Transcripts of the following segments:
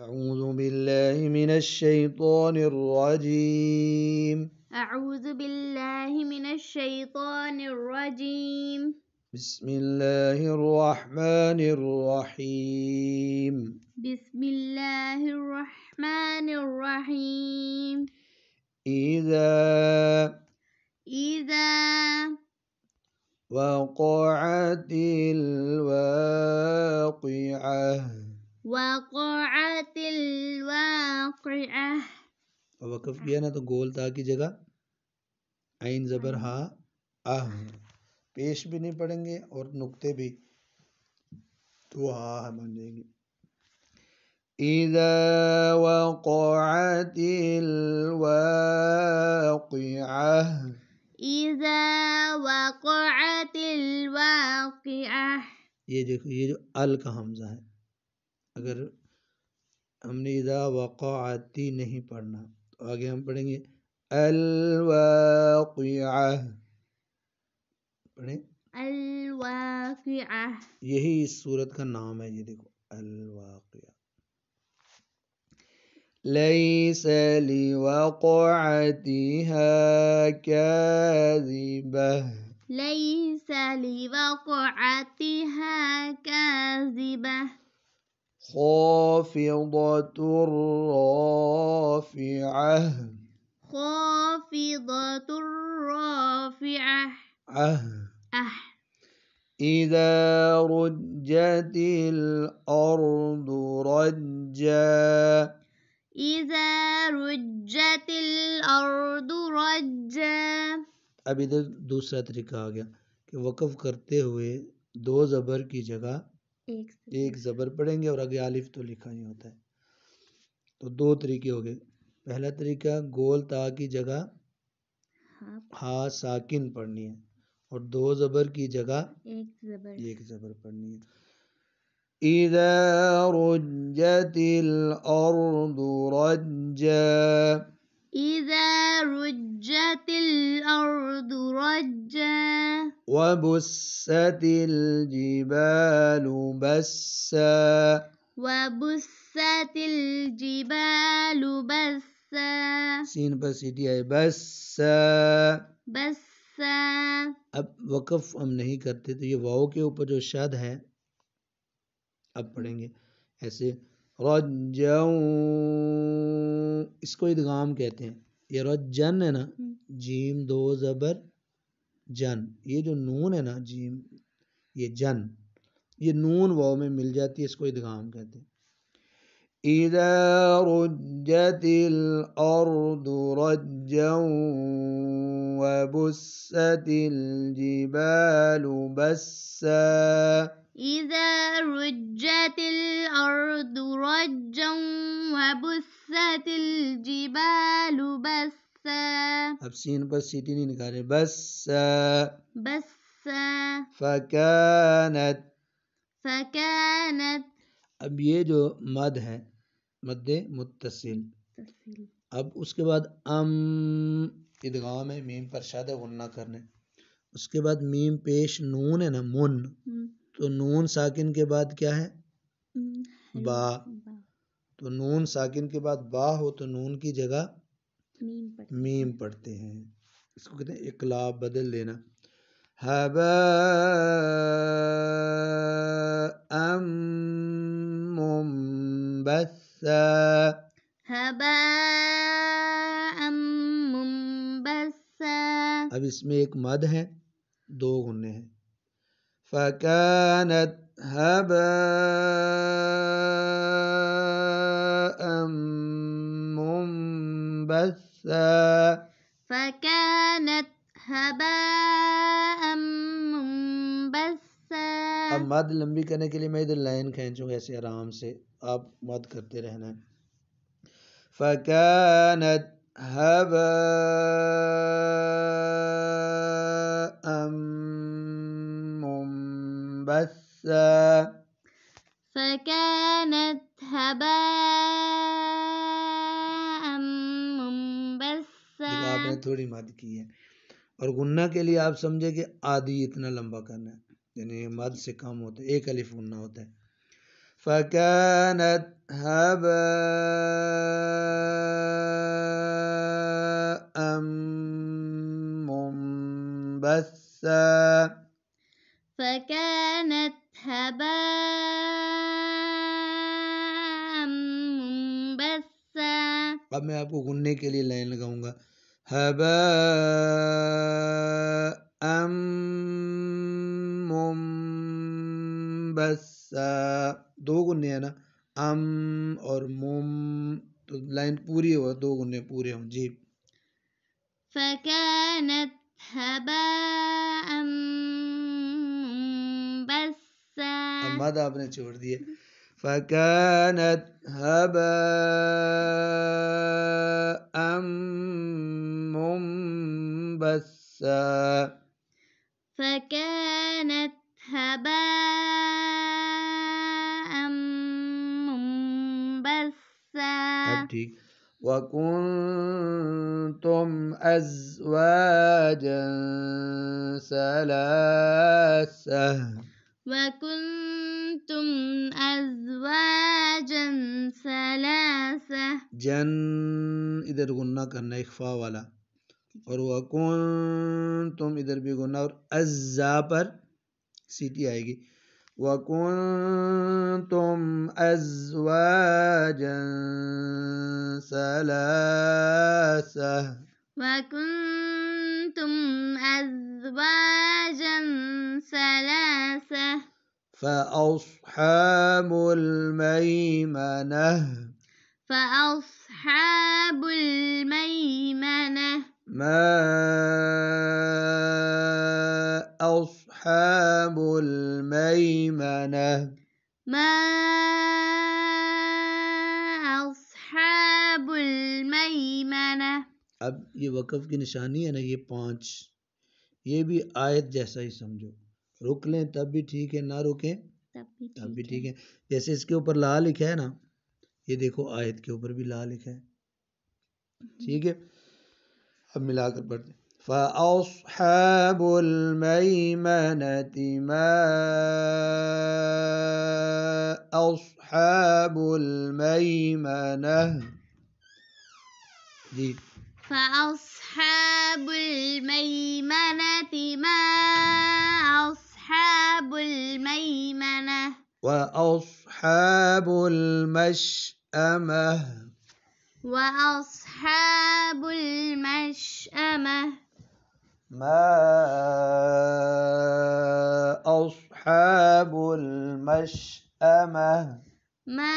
أعوذ بالله من الشيطان الرجيم أعوذ بالله من الشيطان الرجيم بسم الله الرحمن الرحيم بسم الله الرحمن الرحيم إذا إذا وقعت الواقعة وقعت الواقعة وقف کیا نا تو گول تا کی جگہ عین زبر ہا آہ پیش بھی نہیں پڑھیں گے اور نکتے بھی تو ہا ہمان دیں گے اذا وقعت الواقعة اذا وقعت الواقعة یہ جو یہ جو ال کا حمزہ ہے اگر ہم نے ادا اذا آتی نہیں پڑھنا تو آگے ہم پڑھیں گے الواقعہ پڑھیں الواقعہ یہی اس صورت کا نام ہے یہ دیکھو الواقعہ لیس لوقعتها كاذبة لیس لوقعتها خافضة رافعة خافضة رافعة أه أه إذا رجت الأرض رجا إذا رجت الأرض رجا أبي इधर दूसरा तरीका आ गया कि वक़फ़ करते हुए ایک زبر پڑھیں گے اور تو تو لکھا ہی ہوتا ہے دو طریقے ہو گئے پہلا طریقہ گول تا کی جگہ ہاں۔ ہا ساکن پڑھنی ہے اور دو زبر کی جگہ ایک زبر پڑھنی ہے الارض اور إذا رجت الأرض رجا وبست الجبال بسا وبست الجبال بسا سين بس دي بسا بسا अब वक़फ़ हम नहीं करते तो ये वाओ के ऊपर जो शद है अब पढ़ेंगे ऐसे رجاؤ اس کو ادغام کہتے ہیں یہ رجن ہے نا جیم دو زبر جن یہ جو نون ہے نا جیم یہ جن یہ نون واؤ میں مل جاتی ہے اس کو ادغام کہتے ہیں اِذَا رُجَّتِ الْأَرْضُ رَجَّا وَبُسَّتِ الْجِبَالُ بَسَّا إذا رجت الأرض رجا وبست الجبال بسا اب سین پر سیٹی نہیں نکالے بس بس فکانت فکانت اب یہ جو مد ہے مد متصل اب اس کے بعد ام ادغام ہے میم پر شادہ غنہ کرنے اس کے بعد میم پیش نون ہے نا من تو نون ساکن کے بعد کیا ہے با تو نون ساکن کے بعد با ہو تو نون کی جگہ میم پڑھتے ہیں اس کو کہتے ہیں اقلاب بدل دینا اب اس میں ایک مد ہے دو گنے ہیں فكانت هباء منبثا فكانت هباء منبثا اب مد لمبی کرنے کے लिए میں ادھر لائن खींचूंगा ऐसे ایسے آرام سے मद مد کرتے رہنا فكانت هباء بثا فكانت هباء منبثا आपने थोड़ी मद की है और गुन्ना के लिए आप समझे कि आदि इतना लंबा करना है यानी मद से कम होता है एक अलिफ गुन्ना होता है فكانت هباء منبثا فكانت منبثا اب میں آپ کو گننے کے لیے لائن لگاؤں گا ہبا الجوردية فكانت هباء منبثا فكانت هباء منبثا وكنتم أزواجا ثلاثة وكنتم أزواجا ثلاثة جن إذا غنى كنا إخفاء والا اور وكنتم إذا بھی گنا اور أزا پر سیٹی آئے گی وكنتم أزواجا ثلاثة وكنتم أزواجا أزواجا ثلاثة فأصحاب الميمنة فأصحاب الميمنة ما أصحاب الميمنة ما أصحاب الميمنة اب یہ وقف کی نشانی ہے نا یہ پانچ یہ بھی آیت جیسا ہی سمجھو رک لیں تب بھی ٹھیک ہے نہ رکیں تب بھی ٹھیک ہے جیسے اس کے اوپر لا لکھا ہے نا یہ دیکھو آیت کے اوپر بھی لا لکھا ہے ہے ٹھیک اب ملا کر پڑھتے فَأَصْحَابُ الْمَيْمَنَةِ مَا أَصْحَابُ الْمَيْمَنَةِ جی فأصحاب الميمنة ما أصحاب الميمنة وأصحاب المشأمة وأصحاب المشأمة ما أصحاب المشأمة ما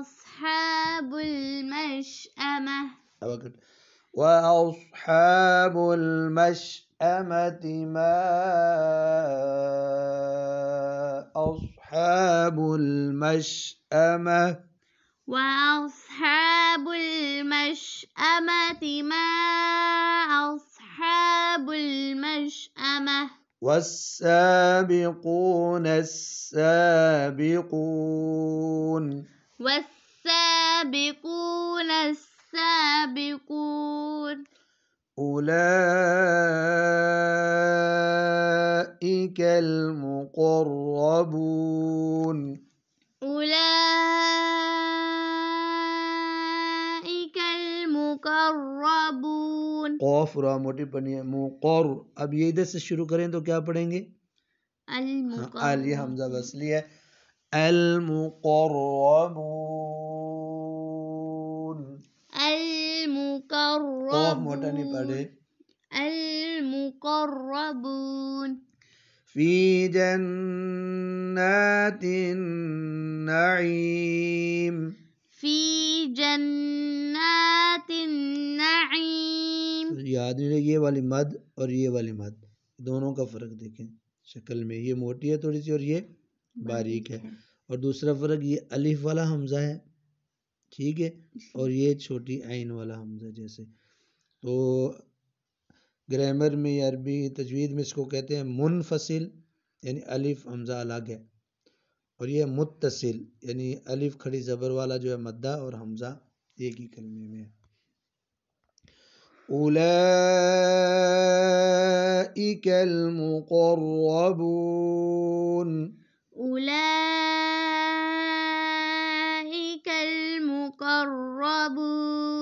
أصحاب المشأمة وأصحاب المشأمة ما أصحاب المشأمة وأصحاب المشأمة ما أصحاب المشأمة والسابقون السابقون والسابقون السابقون السابقون أولئك المقربون أولئك المقربون قاफ را मोटी पढ़िए मुकर अब ये इधर से शुरू करें तो क्या पढ़ेंगे अल हाँ, अल ये हमजा वसली है अल मुकर्रबून موٹا نہیں فی جنات النعیم یاد نہیں یہ والی مد اور یہ والی مد دونوں کا فرق دیکھیں شکل میں یہ موٹی ہے تھوڑی سی اور یہ باریک ہے اور دوسرا فرق یہ الف والا حمزہ ہے ٹھیک ہے اور یہ چھوٹی عین والا حمزہ جیسے تو گرامر میں یا عربی تجوید میں اس کو کہتے ہیں منفصل یعنی الف حمزہ الگ ہے اور یہ متصل یعنی الف کھڑی زبر والا جو ہے مدہ اور حمزہ ایک ہی کلمے میں ہے ایل المقربون اولا المقربون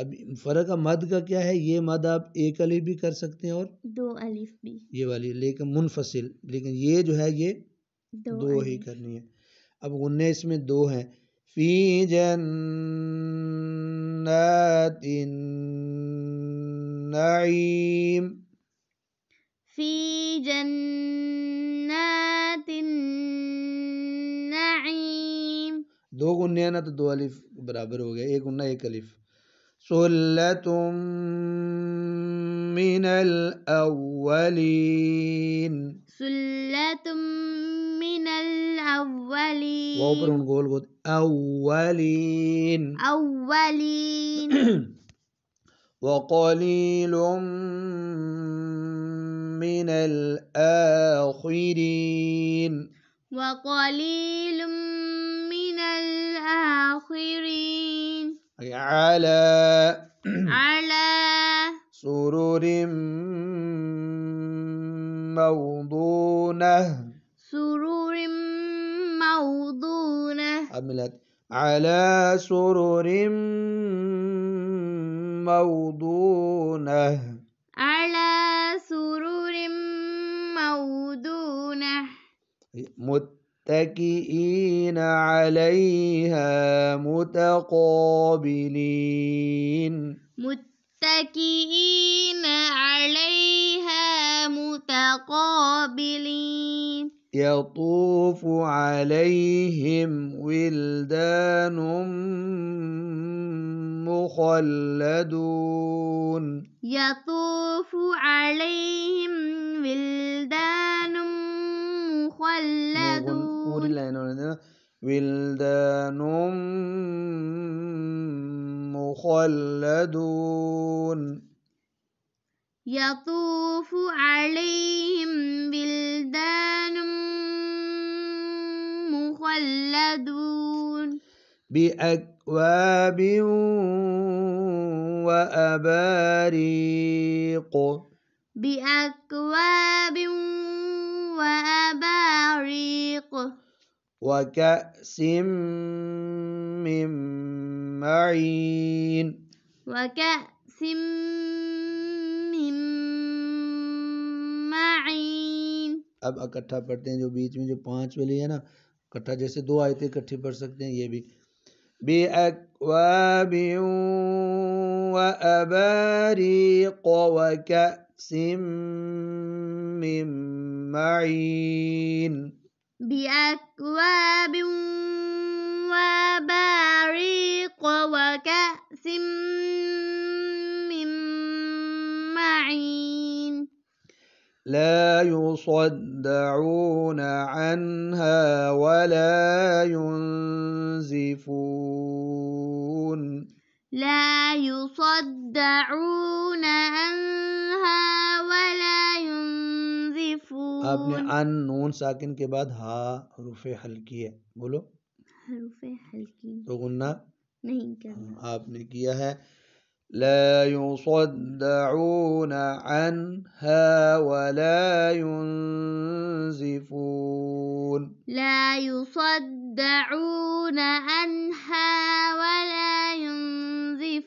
اب فرق مد کا کیا ہے یہ مد آپ ایک الف بھی کر سکتے ہیں اور دو الف بھی یہ والی لیکن منفصل لیکن یہ جو ہے یہ دو ہی کرنی ہے اب غنے اس میں دو ہیں فی فی جنات النعیم جنات النعیم دو گنیا نا تو دو الف برابر ہو گیا ایک گنا ایک الف ثلة من الأولين ثلة من الأولين وبرون قول قول أولين أولين وقليل من الآخرين وقليل من الآخرين على على سرور موضونة سرور موضونة عملت على سرور موضونة على سرور موضونة مت متكئين عليها متقابلين متكئين عليها متقابلين يطوف عليهم ولدان مخلدون يطوف عليهم ولدان مخلدون ولدان مخلدون يطوف عليهم بلدان مخلدون بأكواب وأباريق بأكواب زنابيق وكأس من معين وكأس من معين अब इकट्ठा पढ़ते हैं जो बीच में जो पांच वाली है ना इकट्ठा जैसे दो आयतें इकट्ठी पढ़ सकते हैं ये भी بأكواب وأباريق وكأس بكأس من معين بأكواب وباريق وكأس من معين لا يصدعون عنها ولا ينزفون لا يصدعون عنها ولا ينزفون آپ نے عن نون ساکن کے بعد ہا حروف حلقی ہے بولو حروف حلقی تو غنہ نہیں کرنا آپ نے کیا ہے لا يصدعون عنها ولا ينزفون لا يصدعون عنها ولا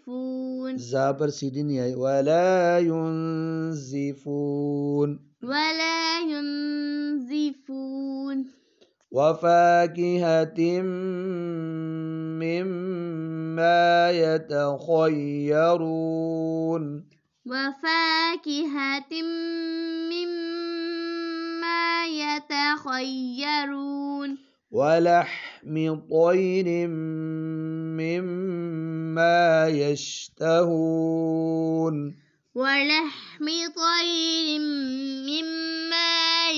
ينزفون زابر سيدنيا ولا ينزفون ولا ينزفون وفاكهة مما يتخيرون وفاكهة مما يتخيرون ولحم طير مما يشتهون ولحم طير مما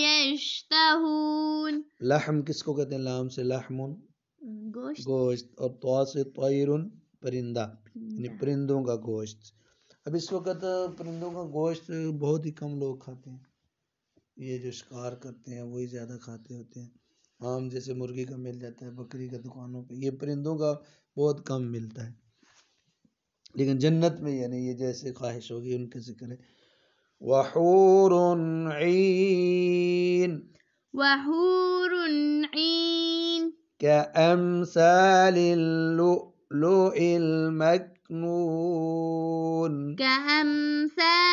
يشتهون لحم کس کو کہتے ہیں لام سے لحم گوشت, گوشت اور تواس طائر پرندہ یعنی پرندوں کا گوشت اب اس وقت پرندوں کا گوشت بہت ہی کم لوگ کھاتے ہیں یہ جو شکار کرتے ہیں وہی زیادہ کھاتے ہوتے ہیں عام جیسے مرگی کا مل جاتا ہے بکری کا دکانوں پہ یہ پرندوں کا بہت کم ملتا ہے لیکن جنت میں یعنی یہ جیسے خواہش ہوگی ان کے ذکر ہے وحور عین وحور عین کامثال اللؤلؤ المکنون کامثال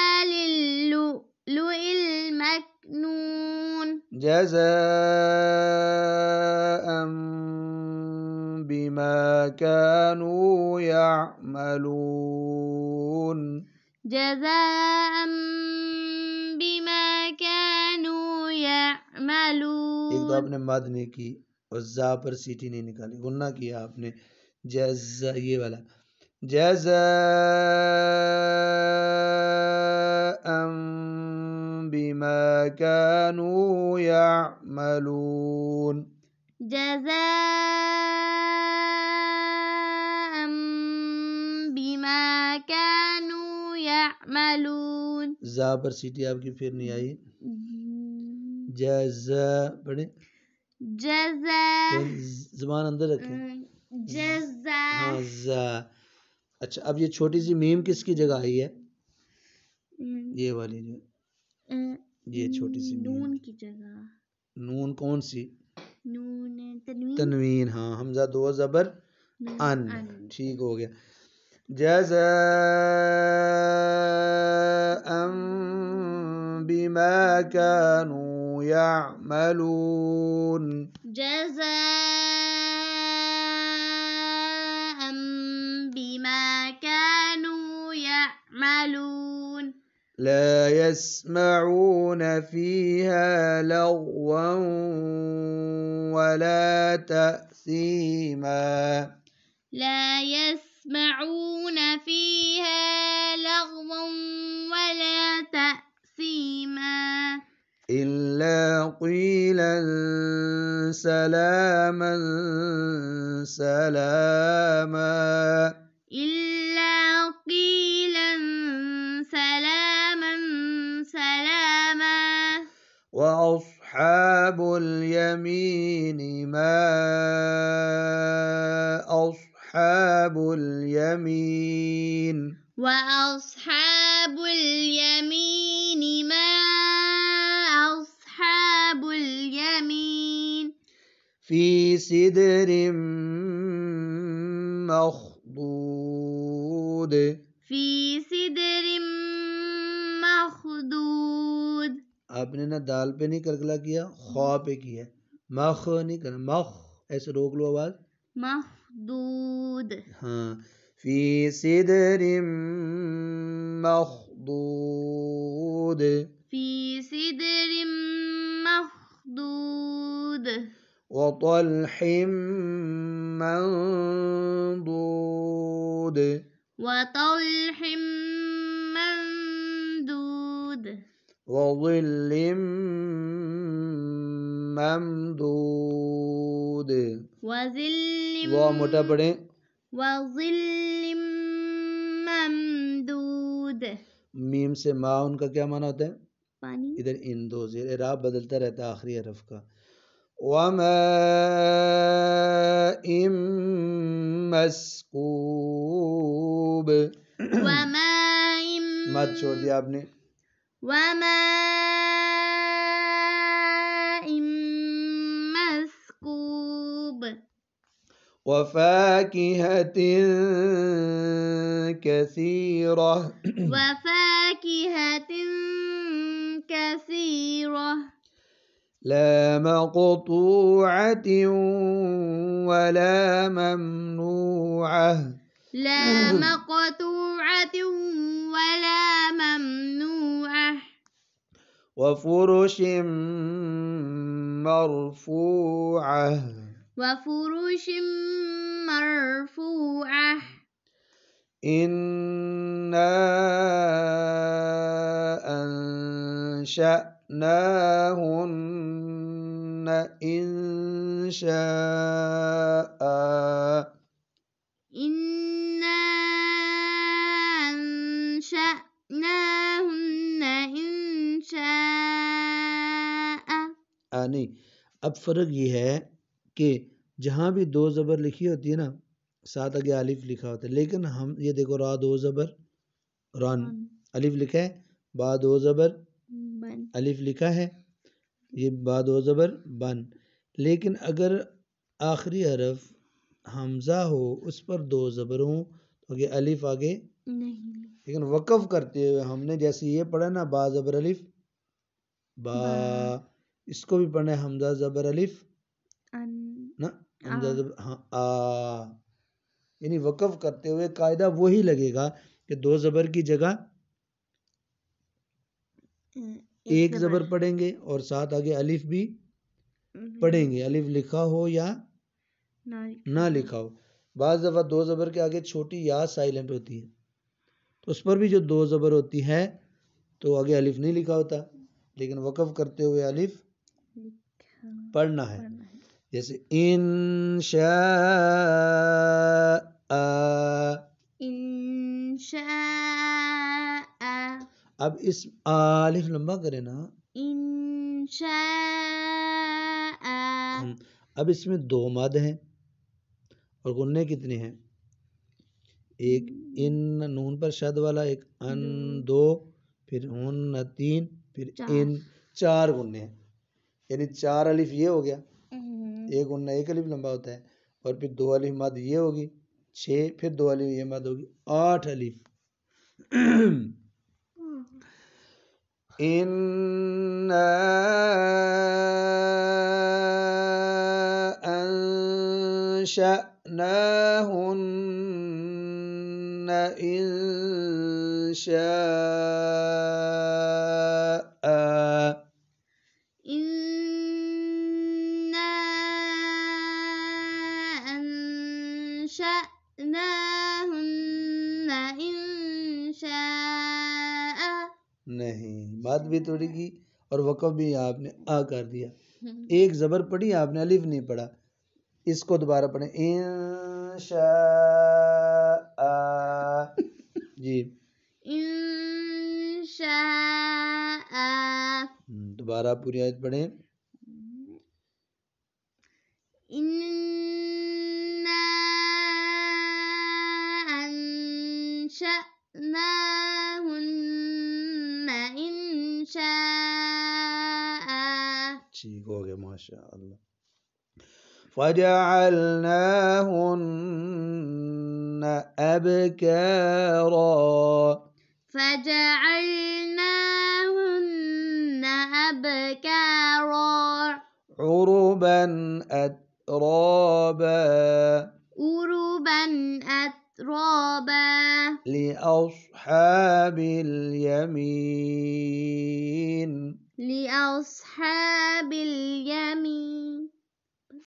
جزاء بما كانوا يعملون جزاء بما كانوا يعملون ایک تو آپ نے مد نہیں کی اور زا پر سیٹی نہیں نکالی گناہ کیا آپ نے جزا یہ والا جزاء بما كانوا يعملون جزاء کانوا يعملون ملون پر سیٹی آپ کی پھر نہیں آئی پڑھیں جزا زبان اندر رکھیں جزا جزا ہاں، اچھا اب یہ چھوٹی سی میم کس کی جگہ آئی ہے یہ والی جو یہ چھوٹی سی نون کی جگہ نون کون سی نون تنوین تنوین ہاں حمزہ دو زبر ان ٹھیک ہو گیا جزا ام بما کانوا يعملون جزا لا يسمعون فيها لغوا ولا تأثيما لا يسمعون فيها لغوا ولا تأثيما إلا قيلا سلاما سلاما إلا واصحاب اليمين ما اصحاب اليمين پہ نہیں کرگلا کیا خوا پہ کیا مخ نہیں کرنا مخ ایسے روک لو آواز مخدود ہاں فی صدر مخدود فی صدر مخدود وطلح منضود وطلح منضود وظل ممدود وظل وہ موٹا پڑھیں وظل ممدود میم سے ما ان کا کیا معنی ہوتا ہے پانی ادھر ان دو زیر اعراب بدلتا رہتا ہے آخری عرف کا وماء مسکوب وماء مت چھوڑ دیا آپ نے وماء مسكوب وفاكهة كثيرة وفاكهة كثيرة لا مقطوعة ولا ممنوعة لا مقطوعة ولا ممنوعة وفرش مرفوعة وفرش مرفوعة إنا أنشأناهن إن شاء إن آنی اب فرق یہ ہے کہ جہاں بھی دو زبر لکھی ہوتی ہے نا ساتھ آگے الف لکھا ہوتا ہے لیکن ہم یہ دیکھو را دو زبر ران الف لکھا ہے با دو زبر الف لکھا ہے یہ با دو زبر بن لیکن اگر آخری حرف حمزہ ہو اس پر دو زبر ہوں تو آگے الف آگے لیکن وقف کرتے ہوئے ہم نے جیسے یہ پڑھا نا با زبر الف با اس کو بھی پڑھنا ہے حمزہ زبر نا حمزہ زبر ہاں، یعنی وقف کرتے ہوئے قاعدہ وہی لگے گا کہ دو زبر کی جگہ ایک زبر پڑھیں گے اور ساتھ آگے الف بھی پڑھیں گے الف لکھا ہو یا نہ لکھا ہو بعض دفعہ دو زبر کے آگے چھوٹی یا سائلنٹ ہوتی ہے تو اس پر بھی جو دو زبر ہوتی ہے تو آگے الف نہیں لکھا ہوتا لیکن وقف کرتے ہوئے الف ہاں، پڑھنا ہے جیسے ان شاء اب اس عالف لمبا کرے نا اب اس میں دو مد ہیں اور گننے کتنے ہیں ایک ان نون پر شد والا ایک ان دو پھر ان تین پھر ان چار گنے ہیں یعنی چار الف یہ ہو گیا ایک اُن ایک الف لمبا ہوتا ہے اور پھر دو الف مد یہ ہوگی چھ پھر دو یہ مد ہوگی آٹھ الف نا بات بھی تھوڑی کی اور وقف بھی آپ نے آ کر دیا ایک زبر پڑی آپ نے الف نہیں پڑھا اس کو دوبارہ پڑھیں انشاء جی انشاء دوبارہ پوری آیت پڑھیں ما شاء الله فجعلناهن أبكارا فجعلناهن أبكارا عربا أترابا عربا أترابا لأصحاب اليمين لأصحاب اليمين